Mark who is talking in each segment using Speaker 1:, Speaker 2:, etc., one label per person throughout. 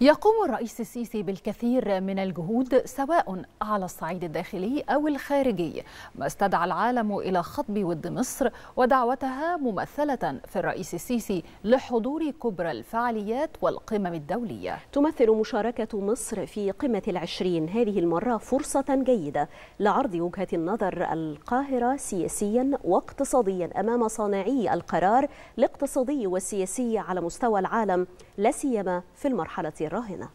Speaker 1: يقوم الرئيس السيسي بالكثير من الجهود سواء على الصعيد الداخلي او الخارجي ما استدعى العالم الى خطب ود مصر ودعوتها ممثله في الرئيس السيسي لحضور كبرى الفعاليات والقمم الدوليه تمثل مشاركه مصر في قمه العشرين هذه المره فرصه جيده لعرض وجهه النظر القاهره سياسيا واقتصاديا امام صانعي القرار الاقتصادي والسياسي على مستوى العالم لا سيما في المرحله الراهنة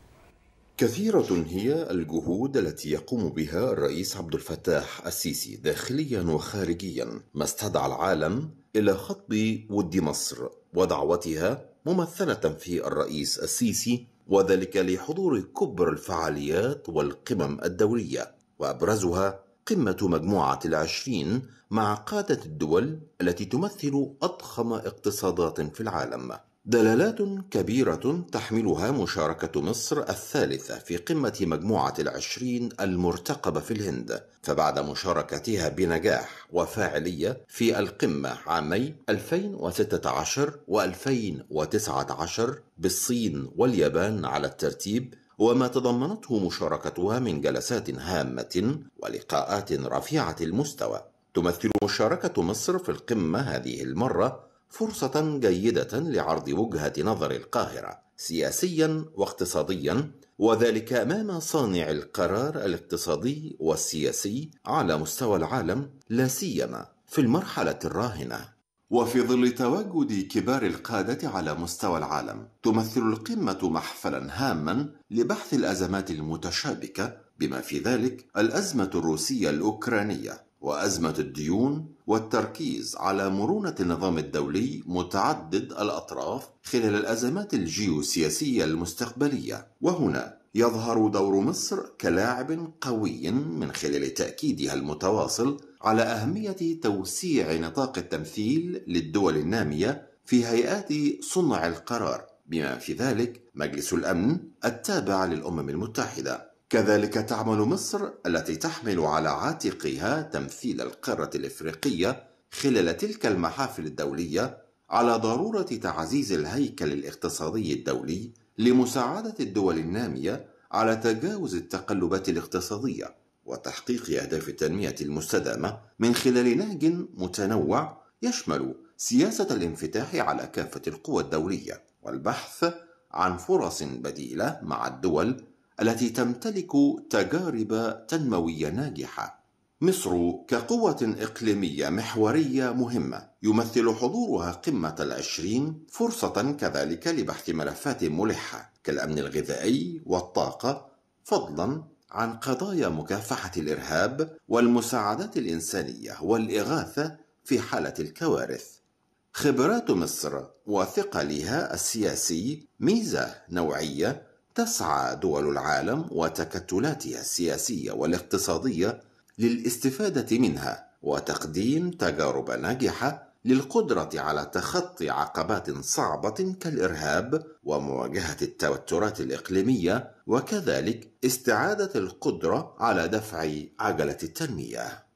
Speaker 2: كثيرة هي الجهود التي يقوم بها الرئيس عبد الفتاح السيسي داخليا وخارجيا ما استدعى العالم إلى خطب ود مصر ودعوتها ممثلة في الرئيس السيسي وذلك لحضور كبر الفعاليات والقمم الدولية وأبرزها قمة مجموعة العشرين مع قادة الدول التي تمثل أضخم اقتصادات في العالم دلالات كبيرة تحملها مشاركة مصر الثالثة في قمة مجموعة العشرين المرتقبة في الهند فبعد مشاركتها بنجاح وفاعلية في القمة عامي 2016 و 2019 بالصين واليابان على الترتيب وما تضمنته مشاركتها من جلسات هامة ولقاءات رفيعة المستوى تمثل مشاركة مصر في القمة هذه المرة فرصة جيدة لعرض وجهة نظر القاهرة سياسيا واقتصاديا وذلك امام صانع القرار الاقتصادي والسياسي على مستوى العالم لا سيما في المرحله الراهنه وفي ظل تواجد كبار القاده على مستوى العالم تمثل القمه محفلا هاما لبحث الازمات المتشابكه بما في ذلك الازمه الروسيه الاوكرانيه وازمه الديون والتركيز على مرونة النظام الدولي متعدد الأطراف خلال الأزمات الجيوسياسية المستقبلية وهنا يظهر دور مصر كلاعب قوي من خلال تأكيدها المتواصل على أهمية توسيع نطاق التمثيل للدول النامية في هيئات صنع القرار بما في ذلك مجلس الأمن التابع للأمم المتحدة كذلك تعمل مصر التي تحمل على عاتقها تمثيل القارة الإفريقية خلال تلك المحافل الدولية على ضرورة تعزيز الهيكل الاقتصادي الدولي لمساعدة الدول النامية على تجاوز التقلبات الاقتصادية وتحقيق أهداف التنمية المستدامة من خلال نهج متنوع يشمل سياسة الانفتاح على كافة القوى الدولية والبحث عن فرص بديلة مع الدول التي تمتلك تجارب تنموية ناجحة. مصر كقوة إقليمية محورية مهمة يمثل حضورها قمة العشرين فرصة كذلك لبحث ملفات ملحة كالأمن الغذائي والطاقة فضلا عن قضايا مكافحة الإرهاب والمساعدات الإنسانية والإغاثة في حالة الكوارث. خبرات مصر وثقلها السياسي ميزة نوعية تسعى دول العالم وتكتلاتها السياسية والاقتصادية للاستفادة منها وتقديم تجارب ناجحة للقدرة على تخطي عقبات صعبة كالإرهاب ومواجهة التوترات الإقليمية وكذلك استعادة القدرة على دفع عجلة التنمية